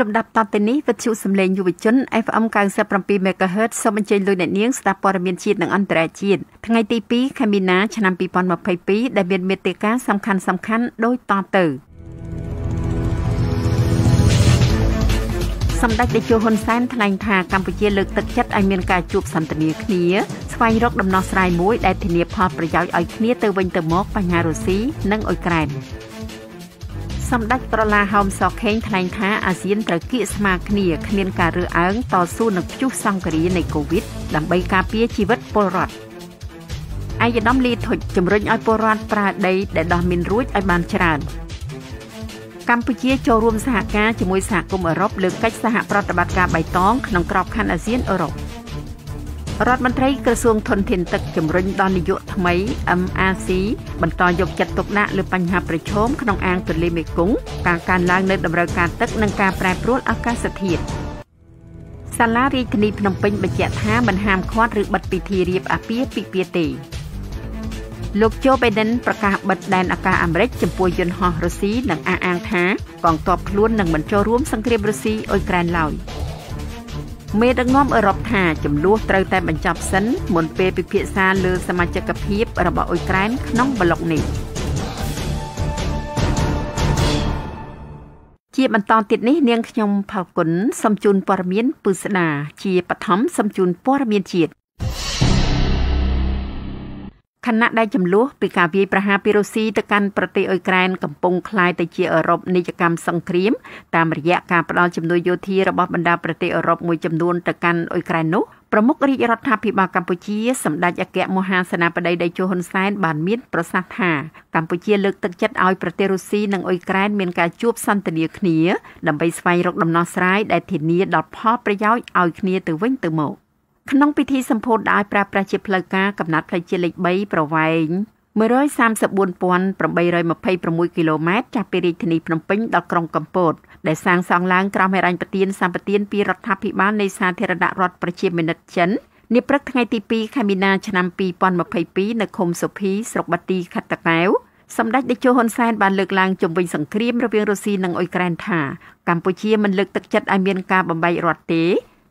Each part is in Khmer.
លំដាប់តទៅនេះវិទ្យុសំឡេងយុវជន FM 97 MHz សូមអញ្ជើញលោកអ្នកនាងស្ដាប់ព័ត៌មានជាតិនិងអន្តរជាតិថ្ងៃទី2ខែមីនាឆ្នាំ2022ដែលមានមេត្តាសំខាន់សំខាន់ដូចតទៅសម្ដេចតេជោហ៊ុនសែនថ្លែងថាកម្ពុជាលើកទឹកចិត្តឲ្យមានការជួបសន្ទនាគ្នា ស្វែងរកដំណោះស្រាយមួយដែលធានាផលប្រយោជន៍ឲ្យគ្នាទៅវិញទៅមកបញ្ហារុស្ស៊ីនិងអ៊ុយក្រែនសម្ដេចប្រឡាហោមសខេងថ្លែងថាអាស៊ានត្រូវគៀកស្មារគ្នាគ្មានការរើសអើងតស៊ូនឹងព្យុះសង្គ្រាមនៃកូវីដដើម្បីការពារជីវិតពលរដ្ឋអាយដាមលីធុចជំរុញឲ្យពលរដ្ឋប្រើដីដែលដោះមានរួចឲ្យបានច្រើន កម្ពុជាចូលរួមសហការជាមួយសហគមន៍អឺរ៉ុបលើកិច្ចសហប្រតិបត្តិការបៃតងក្នុងក្របខ័ណ្ឌអាស៊ានអឺរ៉ុប។រដ្ឋមន្ត្រីក្រសួងធនធានទឹកជំរុញដល់នាយកថ្មី MRC បន្តយកចិត្តទុកដាក់លើបញ្ហាប្រឈមក្នុងអាង ទន្លេមេគង្គការកើនឡើងនៃតម្រូវការទឹកនិងការប្រែប្រួលអាកាសធាតុសាលារាជធានីភ្នំពេញបញ្ជាក់ថាមិនហាមឃាត់ឬបិទពិធីរៀបអាពាហ៍ពិពាហ៍ទេលោកโจ Biden ប្រកាសបិទដែនអាកាសអាមេរិកចំពោះយន្តហោះរុស្ស៊ីនិងអះអាងថាកងទ័ពខ្លួននឹងមិនចូលរួម សង្គ្រាមរុស្ស៊ីអ៊ុយក្រែនឡើយ។មេដឹកនាំអឺរ៉ុបថាចំនួនត្រូវតែបញ្ចប់សិនមុនពេលពិភាក្សាលើសមាជិកភាពរបស់អ៊ុយក្រែនក្នុងប្លុកនេះជាបន្តទៀតនេះនាងខ្ញុំផលគុណសូមជូនព័ត៌មានពិស្ដាជាបឋមសូមជូនព័ត៌មានជាតិខណៈដែលចំនួនពីការវាយប្រហារពីរុស្ស៊ីទៅកាន់ប្រទេសអ៊ុយក្រែនកំពុងคล้ายទៅជាអឺរ៉ុបនីយកម្មសង្គ្រាមតាមរយៈការផ្តល់ជំនួយយោធារបស់បណ្ដាប្រទេសអឺរ៉ុបមួយចំនួនទៅកាន់អ៊ុយក្រែននោះប្រមុខរាជរដ្ឋាភិបាលកម្ពុជាសម្ដេចអគ្គមហាសេនាបតីដេជោហ៊ុនសែនបានមានប្រសាសន៍ថាកម្ពុជាលើកទឹកចិត្តឲ្យប្រទេសរុស្ស៊ីនិងអ៊ុយក្រែនមានការជួបសន្ទនាគ្នាដើម្បីស្វែងរកដំណោះស្រាយដែលធានាដល់ផលប្រយោជន៍ឲ្យគ្នាទៅវិញទៅមក។ក្នុងពិធីសម្ពោធដោយប្រើប្រាស់ជាផ្លូវការកំណត់ផ្លូវជាតិលេខ3ប្រវែង134,826គីឡូម៉ែត្រចាប់ពីរាជធានីភ្នំពេញដល់ក្រុងកំពត ដែលសាងសង់ឡើងក្រោមហិរញ្ញប្បទានសម្បទានពីរដ្ឋាភិបាលនៃសាធារណរដ្ឋប្រជាមានិតចិននាព្រឹកថ្ងៃទី2ខែមីនាឆ្នាំ2022នៅឃុំសុភីស្រុកបាទីខេត្តតាកែវសម្ដេចតេជោហ៊ុនសែនបានលើកឡើងជំវិញសង្គ្រាមរវាងរុស្ស៊ីនិងអ៊ុយក្រែនថាកម្ពុជាមិនលើកទឹកចិត្តឲ្យមានការបំបីរដ្ឋទេ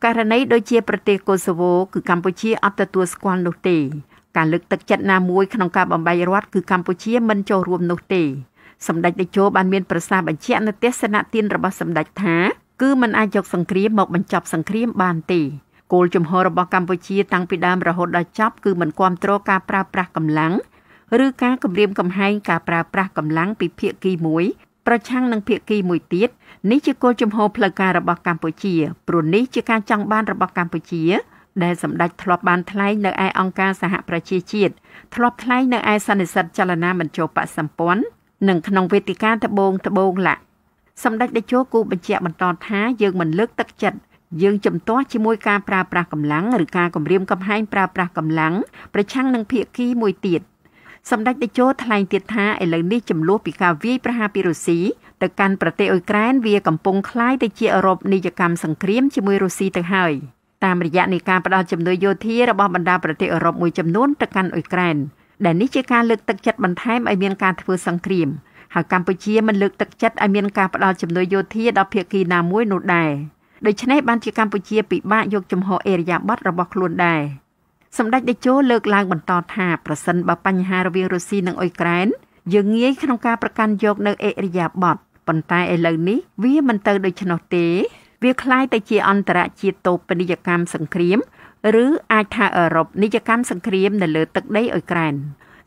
ករណីដូចជាប្រទេសកូសូវូគឺកម្ពុជាអត់ទទួលស្គាល់នោះទេការលើកទឹកចិត្តណាមួយក្នុងការបំបីរដ្ឋគឺកម្ពុជាមិនចូលរួមនោះទេសម្ដេចតេជោបានមានប្រសាសន៍បញ្ជាក់នៅទស្សនៈទានរបស់សម្ដេចថាគឺមិនអាចយកសង្គ្រាមមកបញ្ចប់សង្គ្រាមបានទេគោលជំហររបស់កម្ពុជាតាំងពីដើមរហូតដល់ចប់គឺមិនគ្រប់គ្រងការប្រើប្រាស់កម្លាំងឬការគម្រាមកំហែងការប្រើប្រាស់កម្លាំងពីភាគីមួយប្រឆាំងនឹងភៀកគីមួយទៀតនេះជាគោលជំហរផ្លូវការរបស់កម្ពុជាព្រោះនេះជាការចង់បានរបស់កម្ពុជា ដែលសម្ដេចធ្លាប់បានថ្លែងនៅឯអង្គការសហប្រជាជាតិធ្លាប់ថ្លែងនៅឯសន្និសីទចលនាបញ្ចូលបកសម្ព័ន្ធនិងក្នុងវេទិកាដបងដបងឡាសម្ដេចតេជោគូបញ្ជាក់បន្តថាយើងមិនលើកទឹកចិត្តយើងជំទាស់ជាមួយការប្រើប្រាស់កម្លាំងឬការគំរាមកំហែងប្រើប្រាស់កម្លាំងប្រឆាំងនឹងភៀកគីមួយទៀតសម្ដេចតេជោថ្លែងទៀតថាឥឡូវនេះចំនួនពីការវាយប្រហារពីរុស្ស៊ីទៅកាន់ប្រទេសអ៊ុយក្រែន វាកំពុងคล้ายទៅជាអឺរ៉ុបនីយកម្មសង្គ្រាមជាមួយរុស្ស៊ីទៅហើយតាមរយៈនៃការផ្តល់ជំនួយយោធារបស់បណ្ដាប្រទេសអឺរ៉ុបមួយចំនួនទៅកាន់អ៊ុយក្រែនដែលនេះជាការលើកទឹកចិត្តបន្ថែមឲ្យមានការធ្វើសង្គ្រាមហើយកម្ពុជាមិនលើកទឹកចិត្តឲ្យមានការផ្តល់ជំនួយយោធាដល់ភាគីណាមួយនោះដែរដូច្នេះបានជាកម្ពុជាពិបាកយកចំហអេរយាប័តរបស់ខ្លួនដែរសម្ដេចតេជោលើកឡើងបន្តថាប្រសិនបើបញ្ហារវាងរុស្ស៊ីនិងអ៊ុយក្រែនយើងងាយក្នុងការប្រកាន់យកនៅអេរិយាប័តប៉ុន្តែឥឡូវនេះវាមិនទៅដូច្នោះទេវាคล้ายទៅជាអន្តរជាតិតូបនីយកម្មសង្គ្រាមឬអាចថាអឺរ៉ុបនីយកម្មសង្គ្រាម នៅលើទឹកដីអ៊ុយក្រែន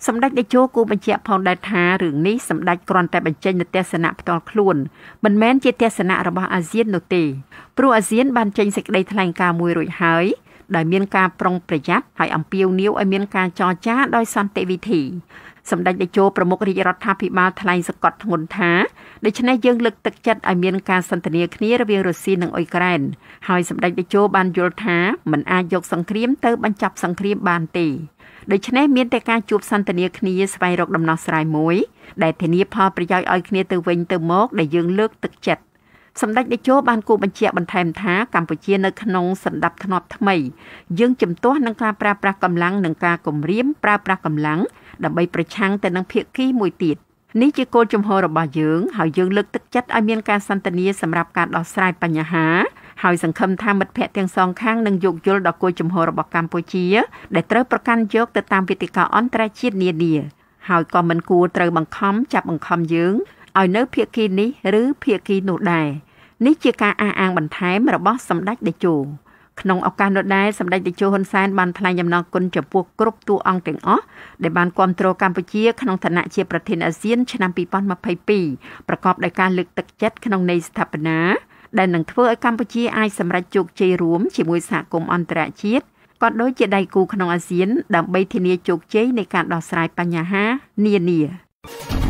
សម្ដេចតេជោគូបញ្ជាក់ផងដែរថារឿងនេះសម្ដេចគ្រាន់តែបញ្ចេញនូវទស្សនៈផ្ទាល់ខ្លួនមិនមែនជាទស្សនៈរបស់អាស៊ាននោះទេព្រោះអាស៊ានបានចេញសេចក្តីថ្លែងការណ៍មួយរួចហើយដោយមានការប្រុងប្រយ័ត្នហើយអំពាវនាវឲ្យមានការចរចាដោយសន្តិវិធី សម្ដេចតេជោប្រមុខរាជរដ្ឋាភិបាលថ្លែងសកត់ធ្ងន់ថាដូច្នេះយើងលើកទឹកចិត្តឲ្យមានការសន្ទនាគ្នារវាងរុស្ស៊ីនិងអ៊ុយក្រែនហើយសម្ដេចតេជោបានយល់ថាมันអាចយក សង្គ្រាមទៅបញ្ចប់សង្គ្រាមបានទេដូច្នេះមានតែការជួប សន្ទនាគ្នា ស្វែងរកដំណោះស្រាយមួយ ដែលធានាផលប្រយោជន៍ឲ្យគ្នាទៅវិញទៅមកដែលយើងលើក ទឹកចិត្តសម្ដេចតេជោបានគូបញ្ជាក់បន្ថែមថាកម្ពុជា នៅក្នុងសន្តិភាពធ្នាប់ថ្មីយើងជំទាស់នឹងការប្រើប្រាស់កម្លាំងនិងការគំរាមប្រើប្រាស់កម្លាំងដើម្បីប្រឆាំងទៅនឹងភៀកគីមួយទៀតនេះជាគោលជំហររបស់យើង ហើយយើងលើកទឹកចិត្តឲ្យមានការសន្ទនាសម្រាប់ការដោះស្រាយបញ្ហាហើយសង្ឃឹមថាមិត្តភ័ក្តិទាំងសងខាងនឹងយោគយល់ដល់គោលជំហររបស់កម្ពុជា ដែលត្រូវប្រកាន់យកទៅតាមវេទិកាអន្តរជាតិនានាហើយក៏មិនគួរត្រូវបង្ខំចាប់បង្ខំយើងឲ្យនៅភៀកគីនេះឬភៀកគីនោះដែរនេះជាការអះអាងបន្ថែមរបស់សម្ដេចតេជោក្នុងឱកាសនោះដែរសម្ដេចតេជោហ៊ុនសែនបានថ្លែងអំណរគុណចំពោះគ្រប់តួអង្គទាំងអស់ដែលបានគ្រប់គ្រងកម្ពុជា ក្នុងឋានៈជាប្រធានអាស៊ានឆ្នាំ2022ប្រកបដោយការលើកទឹកចិត្តក្នុងន័យស្ថាបនាដែលនឹងធ្វើឲ្យកម្ពុជាអាចសម្រេចជោគជ័យរួមជាមួយសហគមន៍អន្តរជាតិក៏ដូចជាដៃគូក្នុងអាស៊ាន ដើម្បីធានាជោគជ័យនៃការដោះស្រាយបញ្ហានានា។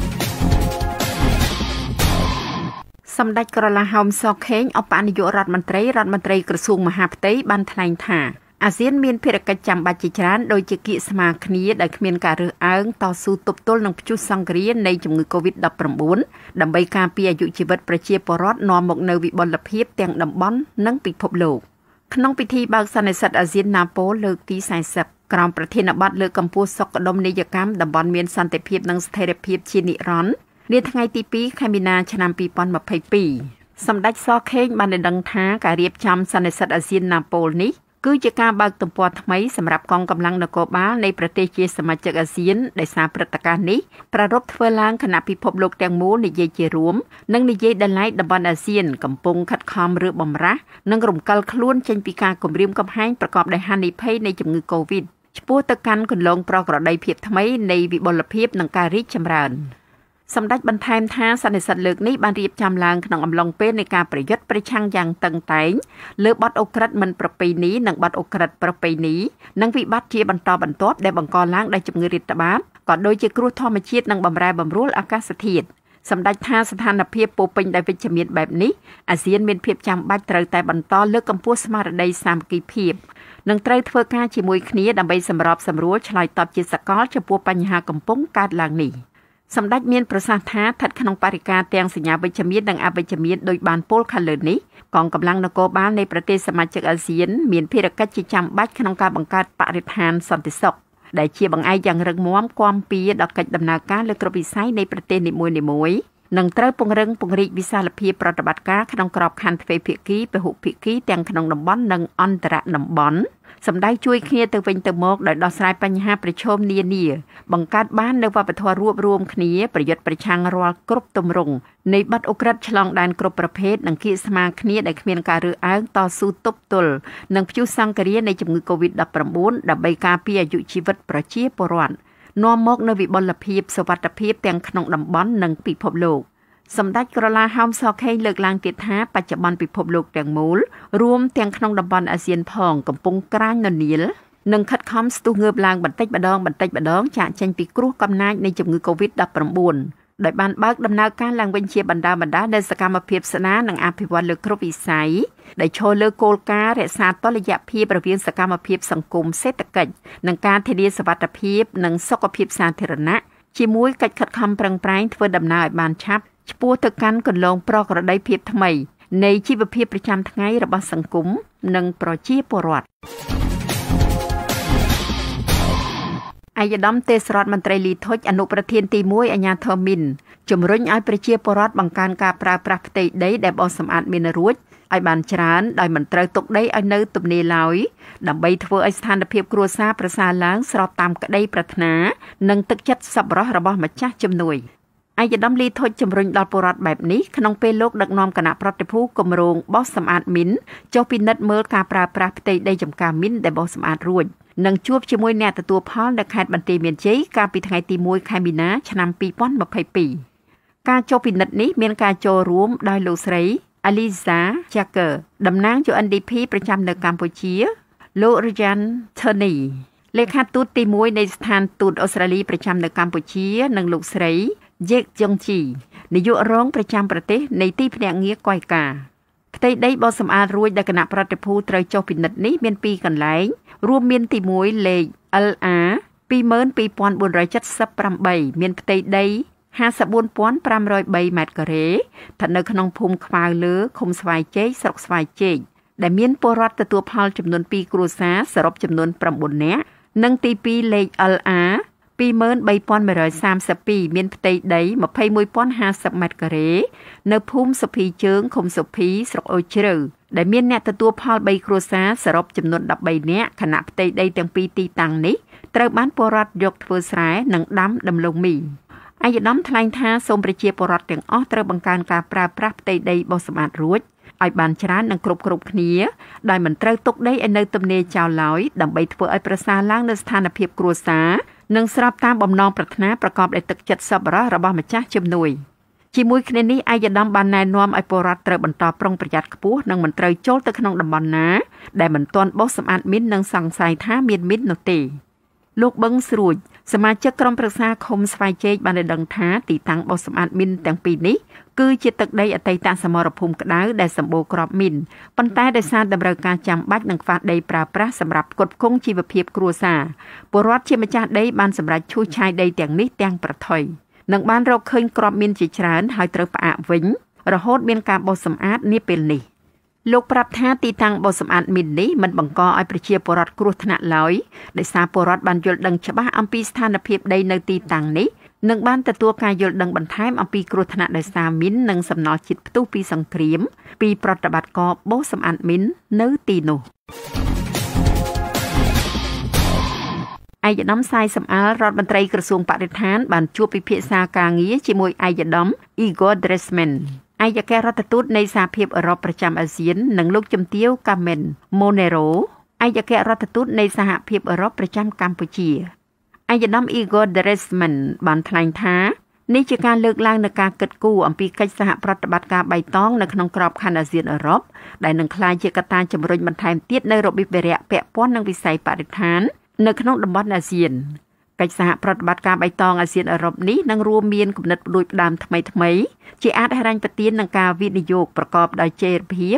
សម្ដេចក្រឡាហោមសខេងអបនាយករដ្ឋមន្ត្រីរដ្ឋមន្ត្រីក្រសួងមហាផ្ទៃបានថ្លែងថាអាស៊ានមានភារកិច្ចចាំបាច់ជាច្រើនដោយជាគៀកស្មារគ្នាដែលគ្មានការរើសអើងតស៊ូទប់ទល់នឹងព្យុះសង្គ្រាមនៃជំងឺ Covid-19 ដើម្បីការពារអាយុជីវិត ប្រជាពលរដ្ឋនាំមកនូវវិបលភាពទាំងតំបន់និងពិភពលោកក្នុងពិធីបើកសន្និសីទអាស៊ានណាប៉ូលើកទី40ក្រោមប្រធានបទលើកកម្ពស់សុខដុមនីយកម្មតំបន់មានសន្តិភាពនិងស្ថិរភាពជានិរន្តរ៍នាថ្ងៃទី2ខែមីនាឆ្នាំ2022សម្ដេចសខេងបានដឹងថាការរៀបចំសន្និសីទអាស៊ានណាប៉ូលនេះគឺជាការបើកទំព័រថ្មីសម្រាប់កងកម្លាំងនគរបាលនៃប្រទេសជា សមាជិកអាស៊ានដែលសារព្រឹត្តិការណ៍នេះប្រារព្ធធ្វើឡើងគណៈពិភពលោកទាំងមូលនិយាយជារួមនិងនិយាយដល់ឡែកតំបន់អាស៊ានកំពុងខិតខំឬបំរះនិងរំកិលខ្លួន ចេញពីការគំរាមកំហែងប្រកបដោយហានិភ័យនៃជំងឺ Covid ឆ្ពោះទៅកាន់គន្លងប្រក្រតីភាពថ្មីនៃវិបុលភាពនិងការរីកចម្រើន។សម្ដេចបន្ថែមថាសន្និសីទលើកនេះបានរៀបចំឡើងក្នុងអំឡុងពេលនៃការប្រយុទ្ធប្រឆាំងយ៉ាងតឹងតែងលើបទអូក្រិតមិនប្រពៃណីនិងបទអូក្រិតប្រពៃណីនិងវិបត្តិជាបន្តបន្ទាប់ដែលបង្កឡើងដោយជំងឺរាតត្បាតក៏ដូចជាគ្រោះធម្មជាតិនិងបំរែបំរួលអាកាសធាតុសម្ដេចថាស្ថានភាពពោពេញដោយវិជ្ជមានបែបនេះអាស៊ានមានភាពចាំបាច់ត្រូវតែបន្តលើកកម្ពស់ស្មារតីសាមគ្គីភាពនិងត្រូវធ្វើការជាមួយគ្នាដើម្បីសម្របសម្រួលឆ្លើយតបជាសកលចំពោះបញ្ហាកំពុងកើតឡើងនេះ។សម្ដេចមានប្រសាសន៍ថាស្ថិតក្នុងបរិការទាំងសញ្ញាវិជ្ជមាននិងអវិជ្ជមានដោយបានពោលខាងលើនេះកងកម្លាំងនគរបាលនៃប្រទេសសមាជិកអាស៊ានមានភារកិច្ចជាចាំបាច់ក្នុងការបង្កើតបរិស្ថានសន្តិសុខដែលជាបង្អែកយ៉ាងរឹងមាំគាំពៀដល់កិច្ចដំណើរការលើគ្រប់វិស័យនៃប្រទេសនីមួយៗនិងត្រូវពង្រឹងពង្រីកវិសាលភាពប្រតិបត្តិការក្នុងក្របខ័ណ្ឌទ្វេភាគីពហុភាគីទាំងក្នុងតំបន់និងអន្តរតំបន់សម្ដៅជួយគ្នាទៅវិញទៅមកដោយដោះស្រាយបញ្ហាប្រឈមនានា បង្កើតបាននូវវប្បធម៌រួបរวมគ្នាប្រយុទ្ធប្រឆាំងរាល់គ្រប់ទម្រង់នៃបទអ ுக ្រិតឆ្លងដែនគ្រប់ប្រភេទនិងគៀកស្មារគ្នាដែលគ្មានការរើសអើងតស៊ូទប់ទល់និងព្យុះសង្គ្រាមនៃជំងឺ Covid-19 ដើម្បីការពារអាយុជីវិតប្រជាពលរដ្ឋ។នាំមកនូវវិបុលភាពសวัสดิភាពទាំងក្នុងតំបន់និងពិភពលោកសម្ដេចក្រឡាហោមសខេងលើកឡើងទៀតថាបច្ចុប្បន្នពិភពលោកទាំងមូលរួមទាំងក្នុងតំបន់អាស៊ានផង កំពុងក្រាញននៀលនិងខិតខំស្ទុះងើបឡើងបន្តិចម្ដងបន្តិចម្ដងចាក់ចេញពីគ្រោះកំណាចនៃជំងឺ Covid-19 ដោយបានបើកដំណើរការឡើងវិញជាបណ្ដាបណ្ដានៃសកម្មភាពស្នានិងអភិវឌ្ឍលើគ្រប់វិស័យដែលឈលលើគោលការណ៍រក្សាតុល្យភាពរវាងសកម្មភាពសង្គមសេដ្ឋកិច្ចនិងការធានាសុវត្ថិភាពនិងសុខភាពសាធារណៈជាមួយកិច្ចខិតខំប្រឹងប្រែងធ្វើដំណើរឲ្យបានឆាប់ឆ្ពោះទៅកាន់គន្លងប្រក្រតីភាពថ្មី នៃជីវភាពប្រចាំថ្ងៃរបស់សង្គមនិងប្រជាពលរដ្ឋ។ឯកឧត្តមទេសរដ្ឋមន្ត្រីលីធុចអនុប្រធានទី1អាញាធមីនជំរុញឲ្យប្រជាពលរដ្ឋបង្កើនការប្រើប្រាស់ផ្ទៃដីដែលបោសសម្អាតមានរួចឲ្យបានច្រើន ដោយមិនត្រូវទុកដីឲ្យនៅទំនេរឡើយដើម្បីធ្វើឲ្យស្ថានភាពគ្រួសារប្រសើរឡើងស្របតាមក្តី ប្រាថ្នានិងទឹកចិត្តសប្បុរសរបស់ម្ចាស់ជំនួយ។អាយដាមលីថុចជំរុញដល់បុរដ្ឋបែបនេះក្នុងពេលលោកដឹកនាំគណៈប្រតិភូគម្រោងបោះសម្អាតមីនចុះពិនិត្យមើលការប្រើប្រាស់ផ្ទៃដីចំការមីនដែលបោះសម្អាតរួចនឹងជួបជាមួយអ្នកទទួលផលនៅខេត្តបន្ទាយមានជ័យកាលពីថ្ងៃទី1ខែមីនាឆ្នាំ2022ការចុះពិនិត្យនេះមានការចូលរួម ដោយលោកស្រីអាលីសាជាកើតំណាង UNDP ប្រចាំនៅកម្ពុជាលោករយ៉ាន់ថនីលេខាទូតទី1នៃស្ថានទូតអូស្ត្រាលីប្រចាំនៅកម្ពុជា និងលោកស្រីយេកជុងជីនាយករងប្រចាំប្រទេស នៃទីភ្នាក់ងារកយការផ្ទៃដីបោសម្អាតរួចដែលគណៈប្រតិភូត្រូវចុះពិនិត្យនេះមាន2កន្លែងរួមមានទី1លេខ LR 22478មានផ្ទៃដី54503ម៉ែត្រការ៉េស្ថិតនៅក្នុងភូមិខ្វៅលើឃុំស្វាយជែកស្រុកស្វាយជែកដែលមានពលរដ្ឋទទួលផលចំនួន2គ្រួសារសរុបចំនួន9នាក់និងទី2លេខ LR 23132មានផ្ទៃដី21050ម៉ែត្រការ៉េនៅភូមិសុភីជើងឃុំសុភីស្រុកអូជ្រៅដែលមានអ្នកទទួលផល3គ្រួសារសរុបចំនួន13នាក់ខណៈផ្ទៃដីទាំងពីរទីតាំងនេះត្រូវបានពលរដ្ឋយក ធ្វើស្រែនិងដាំដំឡូងមីអាយដាមថ្លែងថាសូមប្រជាពលរដ្ឋទាំងអស់ត្រូវបង្កើនការប្រើប្រាស់ផ្ទៃដីបោះសម្អាតរួចឲ្យបានច្រើននិងគ្រប់គ្រប់គ្នាដោយមិនត្រូវទុកដីឲ្យនៅទំនេរចោលឡើយដើម្បីធ្វើឲ្យប្រសើរឡើងនូវស្ថានភាពគ្រួសារនិងស្របតាមបំណងប្រាថ្នាប្រកបដោយទឹកចិត្តសប្បុរសរបស់ម្ចាស់ជំនួយជាមួយគ្នានេះអាយដាមបានណែនាំឲ្យពលរដ្ឋត្រូវបន្តប្រុងប្រយ័ត្នខ្ពស់និងមិនត្រូវចូលទៅក្នុងតំបន់ណា ដែលមិនទាន់បោសសម្អាតមីននិងសង្ស័យថាមានមីននោះទេ។លោកបឹងស្រួចសមាជិកក្រុមប្រឹក្សាឃុំស្វាយជែកបានដឹងថាទីតាំងបោះសម្អាតមីនទាំងពីរនេះគឺជាទឹកដី អតីតសមរភូមិក្តៅដែលសម្បូរគ្រាប់មីនប៉ុន្តែដោយសារតម្រូវការចាំបាច់និងខ្វះដីប្រើប្រាស់សម្រាប់ផ្គត់ផ្គង់ជីវភាពគ្រួសារពលរដ្ឋជាម្ចាស់ដីបានសម្រេចឈូសឆាយដីទាំងនេះទាំងប្រថុយនិងបានរកឃើញគ្រាប់មីនជាច្រើនហើយត្រូវផ្អាកវិញ រហូត មានការបោះសម្អាតនាពេលនេះលោកប្រាប់ថាទីតាំងបោសម្អាតមីននេះមិនបង្កឲ្យប្រជាពលរដ្ឋគ្រោះថ្នាក់ឡើយដោយសារពលរដ្ឋបានយល់ដឹងច្បាស់អំពីស្ថានភាពដីនៅទីតាំងនេះនឹងបានទទួលការយល់ដឹងបន្ថែមអំពីគ្រោះថ្នាក់ដោយសារមីននិងសំណល់ជាតិផ្ទុះពីសង្គ្រាម ពីប្រតិបត្តិការបោសម្អាតមីននៅទីនោះឯកឧត្តមសាយសំអាលរដ្ឋមន្ត្រី ក្រសួងបរិស្ថានបានជួបពិភាក្សាការងារជាមួយឯកឧត្តម Igor Dresman ឯកអគ្គរដ្ឋទូតនៃសហភាពអឺរ៉ុបប្រចាំអាស៊ាននិងលោកជំទាវកាមិនម៉ូណេរ៉ូឯកអគ្គរដ្ឋទូតនៃសហភាពអឺរ៉ុបប្រចាំកម្ពុជាឯកឧត្តម Igor Dresman បានថ្លែងថា នេះជាការលើកឡើងនៃការកិត្តគូអំពីកិច្ចសហប្រតិបត្តិការបៃតងនៅក្នុងក្របខ័ណ្ឌអាស៊ានអឺរ៉ុបដែលនឹងក្លាយជាកត្តាជំរុញបន្ថែមទៀតនៅរបៀបវារៈពាក់ព័ន្ធនឹងវិស័យបរិស្ថាននៅក្នុងតំបន់អាស៊ានកិច្ចសហប្រតិបត្តិការបៃតងអាស៊ានអឺរ៉ុបនេះនឹងរួមមានគំនិតផ្ដួចផ្ដើមថ្មីថ្មីជាអាចហិរញ្ញប្បទាននិងការវិនិយោគប្រកបដោយចីរភាព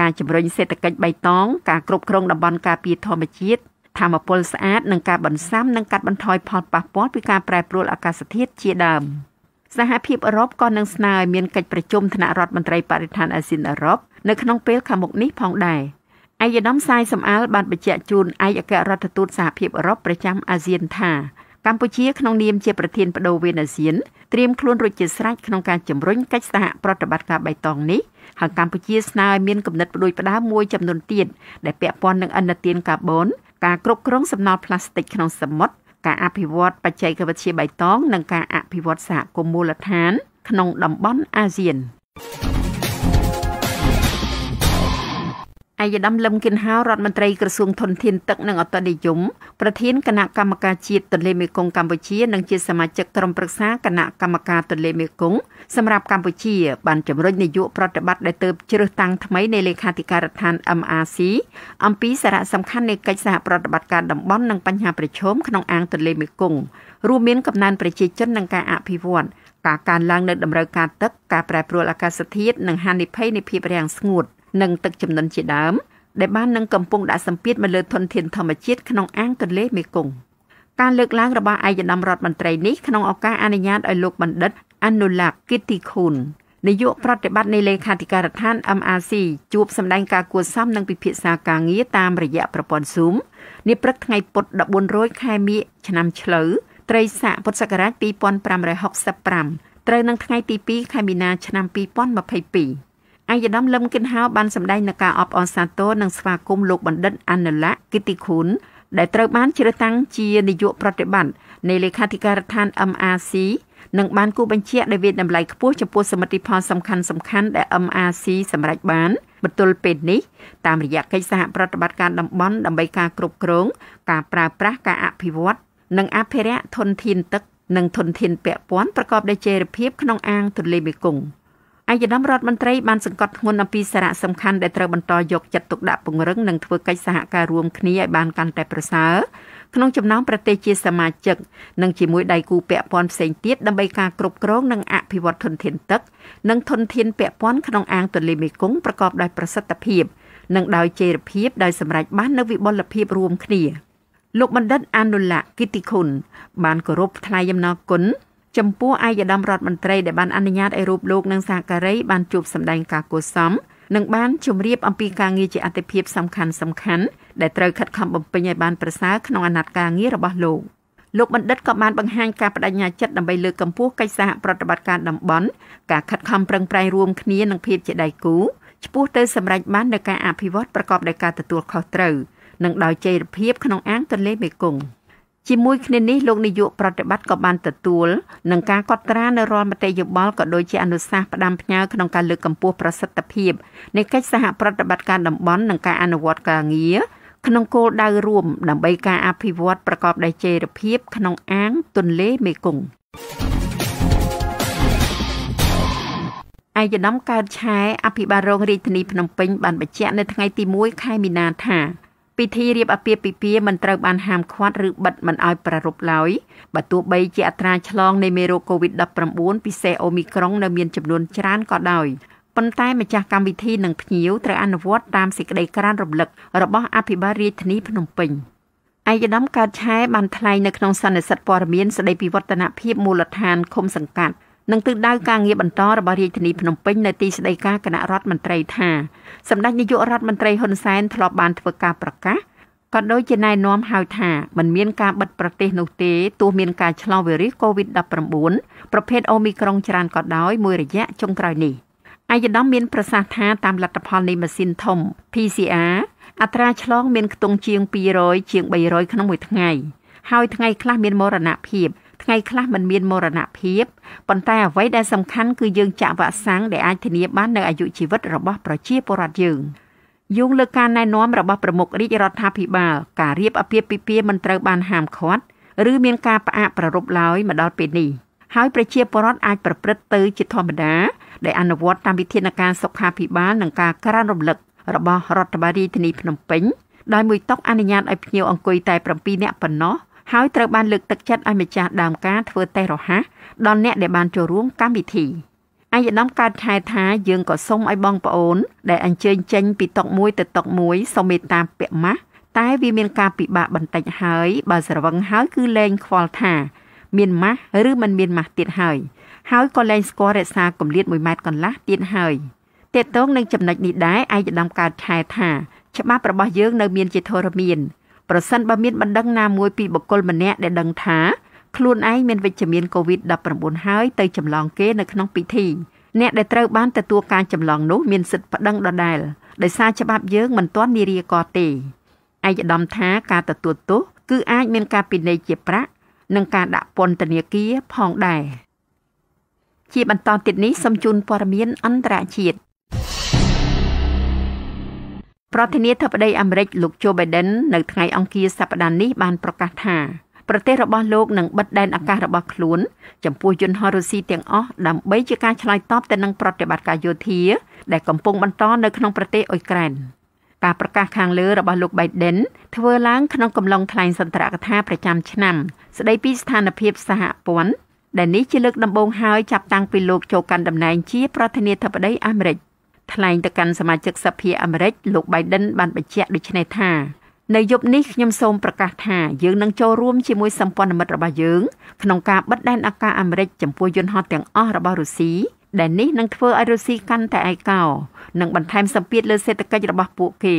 ការជំរុញសេដ្ឋកិច្ចបៃតងការគ្រប់គ្រងតំបន់ការពារធម្មជាតិធម្មពលស្អាតនិងការបន្សាំនិងកាត់បន្ថយផលប៉ះពាល់ពីការប្រែប្រួលអាកាសធាតុជាដើមសហភាពអឺរ៉ុបក៏នឹងស្នើឲ្យមានកិច្ចប្រជុំថ្នាក់រដ្ឋមន្ត្រីបរិស្ថានអាស៊ានអឺរ៉ុបនៅក្នុងពេលខាងមុខនេះផងដែរ។ឯកឧត្តមសាយសំអល់បានបញ្ជាក់ជូនឯកអគ្គរដ្ឋទូតសហភាពអឺរ៉ុបប្រចាំអាស៊ានថាកម្ពុជាក្នុងនាមជាប្រធានបដូវវេនអាស៊ានត្រៀមខ្លួនរួចជាស្រេចក្នុងការជំរុញកិច្ចសហប្រតិបត្តិការបៃតងនេះហើយកម្ពុជាស្នើឲ្យមានគំនិតផ្ដួចផ្ដើមមួយចំនួនទៀតដែលពាក់ព័ន្ធនឹងអនុទានកាបូនការគ្រប់គ្រងសំណល់ផ្លាស្ទិកក្នុងសមុទ្រការអភិវឌ្ឍបច្ចេកវិទ្យាបៃតងនិងការអភិវឌ្ឍសហគមន៍មូលដ្ឋានក្នុងតំបន់អាស៊ាន។អាយដាមលឹមគិនហៅរដ្ឋមន្ត្រីក្រសួងធនធានទឹកនិងអតនិយមប្រធានគណៈកម្មការជាតិទន្លេមេគង្គកម្ពុជានិងជាសមាជិកក្រុមប្រឹក្សាគណៈកម្មការទន្លេមេគង្គសម្រាប់កម្ពុជាបានជំរុញនយោបាយប្រតិបត្តិដែលទៅជ្រើសតាំងថ្មីនៃលេខាធិការដ្ឋាន MRC អំពីសារៈសំខាន់នៃកិច្ចសហប្រតិបត្តិការតំបន់និងបញ្ហាប្រឈមក្នុងអាងទន្លេមេគង្គរួមមានកំណើនប្រជាជននិងការអភិវឌ្ឍការកើនឡើងនូវតម្រូវការទឹកការប្រែប្រួលអាកាសធាតុនិងហានិភ័យនៃភាពរាំងស្ងួត។និងទឹកចំនួនជាដើមដែលបាននឹងកំពុងដាក់សម្ពាធមកលើធនធានធម្មជាតិក្នុងអាងទន្លេមេគង្គការលើកឡើងរបស់ឯកឧត្តមរដ្ឋមន្ត្រីនេះក្នុងឱកាសអនុញ្ញាតឲ្យលោកបណ្ឌិតអនុឡាក់គិតិខូននាយកប្រតិបត្តិនៃលេខាធិការដ្ឋាន MRC ជួបសម្ដែងការគួរសមនិងពិភាក្សាការងារតាមរយៈប្រព័ន្ធ Zoom នាព្រឹកថ្ងៃពុធ14រោចខែមិញឆ្នាំឆ្លូវត្រីស័កពុទ្ធសករាជ2565ត្រូវនឹងថ្ងៃទី2ខែមីនាឆ្នាំ2022អាយដាមលឹមគិនហៅបានសម្ដែងនឹងការអបអរសាទរនិងស្វាគមន៍លោកបណ្ឌិតអនុលាគិតិខុនដែលត្រូវបានជ្រើសតាំងជានាយកប្រតិបត្តិនៃលេខាធិការដ្ឋាន MRC និងបានគូបញ្ជាដែលវាតម្លៃខ្ពស់ចំពោះសមិទ្ធផលសំខាន់សំខាន់ដែល MRC សម្រេចបានបន្ទល់ពេលនេះតាមរយៈកិច្ចសហប្រតិបត្តិការតំបន់ដើម្បីការគ្រប់គ្រងការប្រើប្រាស់ការអភិវឌ្ឍនិងអភិរក្សធនធានទឹក និងធនធានពាក់ព័ន្ធប្រកបដោយចីរភាពក្នុងអាងទន្លេមេគង្គ។អាយដាមរដ្ឋមន្ត្រីបានសង្កត់ធ្ងន់អំពីសារៈសំខាន់ដែលត្រូវបន្តយកចិត្តទុកដាក់ពង្រឹងនិងធ្វើកិច្ចសហការរួមគ្នាឲ្យបានកាន់តែប្រសើរក្នុងចំណោមប្រទេសជាសមាជិកនិងជាមួយដៃគូពាក់ព័ន្ធផ្សេងទៀតដើម្បីការគ្រប់គ្រង និងអភិវឌ្ឍធនធានទឹក និងធនធានពាក់ព័ន្ធក្នុងអាងទន្លេមេគង្គប្រកបដោយប្រសិទ្ធភាពនិងដោយចីរភាពដោយសម្រេចបាននូវវិបុលភាពរួមគ្នាលោកបណ្ឌិតអនុលាគិតិគុណបានគោរពថ្លែងអំណរគុណចំពោះឯកឧត្តមរដ្ឋមន្ត្រីដែលបានអនុញ្ញាតឲ្យរូបលោកនិងសាការីបានជួបសម្ដែងការគួរសមនិងបានជម្រាបអំពីការងារជាអតិភិបសំខាន់សំខាន់ដែលត្រូវខិតខំបំពេញឲ្យបានប្រសើរក្នុងអាណត្តិការងាររបស់លោកលោកបណ្ឌិតក៏បានបង្ហាញការបដិញ្ញាចិត្តដើម្បីលើកកម្ពស់កិច្ចសហប្រតិបត្តិការតំបន់ការខិតខំប្រឹងប្រែងរួមគ្នានិងភាពជាដៃគូឆ្ពោះទៅសម្រេចបាននូវការអភិវឌ្ឍប្រកបដោយការទទួលខុសត្រូវនិងដោយចីរភាពក្នុងអាងទន្លេមេគង្គ។ជាមួយគ្នានេះលោកនាយកប្រតិបត្តិក៏បានទទួលនឹងការកត់ត្រានៅរាល់មតិយោបល់ក៏ដូចជាអនុសាសន៍ផ្ដាំផ្ញើក្នុងការលើកកម្ពស់ប្រសិទ្ធភាពនៃកិច្ចសហប្រតិបត្តិការតំបន់និងការអនុវត្ត ការងារក្នុងគោលដៅរួមដើម្បីការអភិវឌ្ឍប្រកបដោយចីរភាពក្នុងអាងទន្លេមេគង្គឯកឧត្តមកើតឆែអភិបាលរងរាជធានីភ្នំពេញ បានបញ្ជាក់ នៅថ្ងៃ ទី1ខែមីនាថាពិធីរៀបអាពាហ៍ពិពាហ៍មិនត្រូវបានហាមឃាត់ឬបិទមិនឲ្យប្រារព្ធឡើយបើទោះបីជាអត្រាឆ្លងនៃមេរោគ COVID-19 ពិសេសអូមីក្រុងនៅមានចំនួនច្រើនក៏ដោយប៉ុន្តែម្ចាស់កម្មវិធីនិងភ្ញៀវត្រូវអនុវត្តតាមសេចក្តីក្រានរំលឹក របស់អភិបាលរាជធានីភ្នំពេញឯកឧត្តមកើតឆែបានថ្លែងនៅក្នុងសន្និសីទព័ត៌មានស្តីពីវឌ្ឍនភាពមូលដ្ឋានឃុំសង្កាត់និងទិសដៅការងារបន្តរបស់រាជធានីភ្នំពេញនៅទីស្តីការគណៈរដ្ឋមន្ត្រីថាសម្ដេចនាយករដ្ឋមន្ត្រីហ៊ុនសែនធ្លាប់បានធ្វើការប្រកាសក៏ដូចជាណែនាំហៅថាมันមានការបិទប្រទេសនោះទេទោះមានការឆ្លងវីរុស COVID-19 ប្រភេទអូមីក្រុងច្រើនក៏ដោយមួយរយៈចុងក្រោយនេះអាយដាមមានប្រសាសន៍ថាតាមលទ្ធផលនៃម៉ាស៊ីនធំ PCR អត្រាឆ្លងមានខ្ទង់ជាង200ជាង300ក្នុងមួយថ្ងៃហើយថ្ងៃខ្លះមានមរណភាពថ្ងៃខ្លះมันមានមរណភាពប៉ុន្តែអ្វីដែលសំខាន់គឺយើងចាក់វ៉ាក់សាំងដែលអាចធានាបាននូវអាយុជីវិតរបស់ប្រជាពលរដ្ឋយើងយោងលើការណែនាំរបស់ប្រមុខរាជរដ្ឋាភិបាលការរៀបអាពាហ៍ពិពាហ៍មិនត្រូវបានហាមឃាត់ឬមានការផ្អាកប្ររពឡើយមកដល់ពេលនេះហើយប្រជាពលរដ្ឋអាចប្រព្រឹត្តទៅជាធម្មតាដែលអនុវត្តតាមវិធានការសុខាភិបាលនិងការក្រានរំលឹករបស់រដ្ឋបាលរាជធានីភ្នំពេញដោយមួយតុកអនុញ្ញាតឲ្យភ្ញៀវអង្គុយតែ7នាក់ប៉ុណ្ណោះហើយត្រូវបានលើកទឹកចិត្តឲ្យម្ចាស់ដើមការធ្វើតេស្តរហ័សដល់អ្នកដែលបានចូលរួមកម្មវិធីអាយដាមកើតខែថាយើងក៏សូមឲ្យបងប្អូនដែលអញ្ជើញចេញពីតុកមួយទៅតុកមួយសូមមេត្តាពាក់ម៉ាស់តែវាមានការពិបាកបន្តិចហើយ បើស្រវឹងហើយគឺលែងខ្វល់ថាមានម៉ាស់ឬមិនមានម៉ាស់ទៀតហើយហើយក៏លែងស្គាល់រក្សាគម្លាត1ម៉ែត្រកន្លះទៀតហើយតេតងនឹងចំណុចនេះដែរឯកឧត្តមកើតខែថាច្បាប់របស់យើងនៅមានជាធរមានប្រសិនបើមានបណ្ដឹងណាមួយពីបុគ្គលម្នាក់ដែលដឹងថាខ្លួនឯងមានវិជ្ជមានកូវីដ19ហើយទៅចម្លងគេនៅក្នុងពិធីអ្នកដែលត្រូវបានទទួលការចម្លងនោះមានសិទ្ធិប្តឹងដដែលដោយសារច្បាប់យើងមិនទាន់នារីកទេឯកឧត្តមថាការទទួលទោសគឺអាចមានការពិន័យជាប្រាក់ និងការដាក់ពន្ធនាគារផងដែរជាបន្តទៀតនេះសូមជូនព័ត៌មានអន្តរជាតិប្រធានាធិបតីអាមេរិកលោកโจ Biden នៅថ្ងៃអង្គារសប្តាហ៍នេះបានប្រកាសថាប្រទេសរបស់លោកនឹងបិទដែនអាកាសរបស់ខ្លួន ចំពោះយន្តហោះរុស្ស៊ីទាំងអស់ដើម្បីជាការឆ្លើយតបទៅនឹងប្រតិបត្តិការយោធាដែលកំពុងបន្តនៅក្នុងប្រទេសអ៊ុយក្រែនការប្រកាសខាងលើរបស់លោក Biden ធ្វើឡើងក្នុងកំឡុងថ្លែងសន្ទរកថាប្រចាំឆ្នាំស្ដីពីស្ថានភាពសហព័ន្ធដែលនេះជាលើកដំបូងហើយចាប់តាំងពីលោក ចូលកាន់តំណែងជាប្រធានាធិបតីអាមេរិក។ថ្លែងទៅកាន់សមាជិកសភាអាមេរិកលោក Biden បានបញ្ជាក់ដូចនេះថានៅយប់នេះខ្ញុំសូមប្រកាសថាយើងនឹងចូលរួមជាមួយសម្ព័ន្ធមិត្តរបស់យើងក្នុងការបិទដែនអាកាសអាមេរិកចំពោះយន្តហោះទាំងអស់របស់រុស្ស៊ីដែលនេះនឹងធ្វើឲ្យរុស្ស៊ីកាន់តែឯកោ និងបន្ថែមសម្ពាធលើសេដ្ឋកិច្ចរបស់ពួកគេ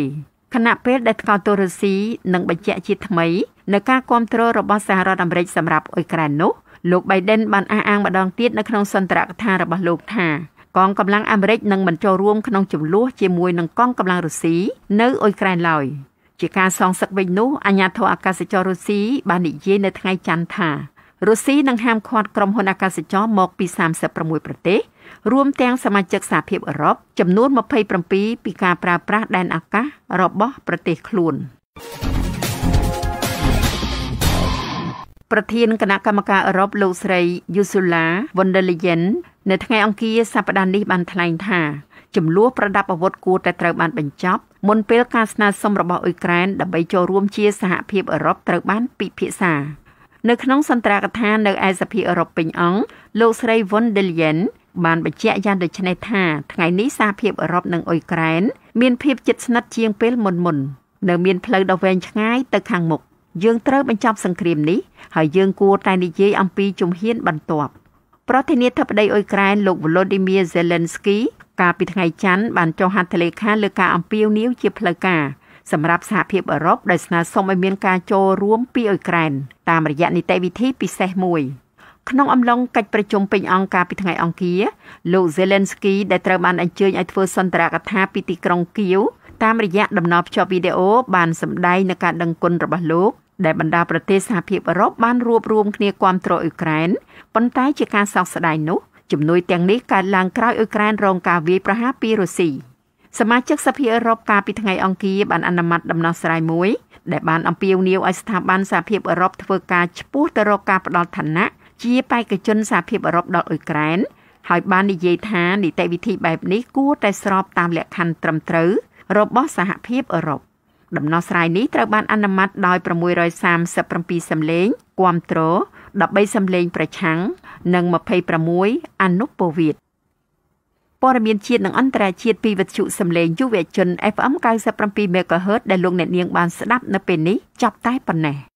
ខណៈពេលដែលថ្កោលទោសរុស្ស៊ីនឹងបញ្ជាក់ជាថ្មីនៅការគ្រប់គ្រងរបស់សហរដ្ឋអាមេរិកសម្រាប់អ៊ុយក្រែននោះលោក Biden បានអះអាងម្ដងទៀតនៅក្នុងសន្ទរកថារបស់លោកថាកងកម្លាំងអាមេរិកនឹងមិនចូលរួមក្នុងចំនួនជាមួយនឹងកងកម្លាំងរុស្ស៊ីនៅអ៊ុយក្រែនឡើយជាការសងសឹកវិញនោះអាញាធរអាកាសចររុស្ស៊ីបាននិយាយនៅថ្ងៃច័ន្ទថារុស្ស៊ីនឹងហាមឃាត់ក្រុមហ៊ុនអាកាសចរមកពី36ប្រទេស រួមទាំងសមាជិកសហភាពអឺរ៉ុបចំនួន27ពីការប្រើប្រាស់ដែនអាកាសរបស់ប្រទេសខ្លួនប្រធានគណៈកម្មការអឺរ៉ុបលោកស្រីយូស៊ូឡាវ៉ុនដឺលីយ៉ិននៅថ្ងៃអង្គារសប្តាហ៍នេះបានថ្លែងថាចំនួនប្រដាប់អាវុធគួរតែត្រូវបានបញ្ចប់មុនពេលការស្នើសុំរបស់អ៊ុយក្រែនដើម្បីចូលរួមជាសហភាពអឺរ៉ុបត្រូវបានពិភាក្សានៅក្នុងសន្ទរកថានៅឯសភាអឺរ៉ុបពេញអង្គលោកស្រី Von der Leyen បានបញ្ជាក់យ៉ាងដូចនេះថាថ្ងៃនេះសហភាពអឺរ៉ុបនិងអ៊ុយក្រែនមានភាពជិតស្និទ្ធជាងពេលមុនមុននៅមានផ្លូវដ៏វែងឆ្ងាយទៅខាងមុខយើងត្រូវបញ្ចប់សង្គ្រាមនេះហើយយើងគួរតែនិយាយអំពីជំហានបន្ទាប់ប្រធានាធិបតីអ៊ុយក្រែនលោក Volodymyr Zelensky កាលពីថ្ងៃច័ន្ទបានចុះហត្ថលេខាលើការអំពាវនាវជាផ្លូវការសម្រាប់សហភាពអឺរ៉ុបដែលស្នើសុំឲ្យមានការចូលរួមពីអ៊ុយក្រែនតាមរយៈនីតិវិធីពិសេសមួយក្នុងអំឡុងកិច្ចប្រជុំពេញអង្គការពីថ្ងៃអង្គារលោក Zelensky ដែលត្រូវបានអញ្ជើញឲ្យធ្វើសន្ទរកថាពីទីក្រុងគៀវតាមរយៈដំណរភ្ជាប់វីដេអូបានសម្ដែងនឹងការដឹងគុណរបស់លោកដែលបណ្ដាប្រទេសសហភាពអឺរ៉ុបបានរួបរួមគ្នាគាំទ្រអ៊ុយក្រែនប៉ុន្តែជាការសោកស្ដាយនោះ ជំនួយទាំងនេះកើតឡើងក្រោយអ៊ុយក្រែនរងការវាយប្រហារពីរុស្ស៊ីសមាជិកសភាអឺរ៉ុបកាលពីថ្ងៃអង្គារបានអនុម័តដំណោះស្រាយមួយដែលបានអំពាវនាវឲ្យស្ថាប័នសហភាពអឺរ៉ុបធ្វើការឆ្ពោះទៅរកការផ្ដល់ឋានៈជាបេក្ខជនសហភាពអឺរ៉ុបដល់អ៊ុយក្រែន ហើយបាននិយាយថានីតិវិធីបែបនេះគួរតែស្រប តាមលក្ខខណ្ឌត្រឹមត្រូវរបស់សហភាពអឺរ៉ុបដំណោះស្រាយនេះត្រូវបានអនុម័តដោយ637សម្លេងគាំទ្រ13សម្លេងប្រឆាំងនិង26អនុពវិតព័ត៌មានជាតិនិងអន្តរជាតិពីវិទ្យុសម្លេងយុវជន FM 97 MHz ដែលលោកអ្នកនាងបានស្ដាប់នៅពេលនេះចាប់តែប៉ុណ្ណេះ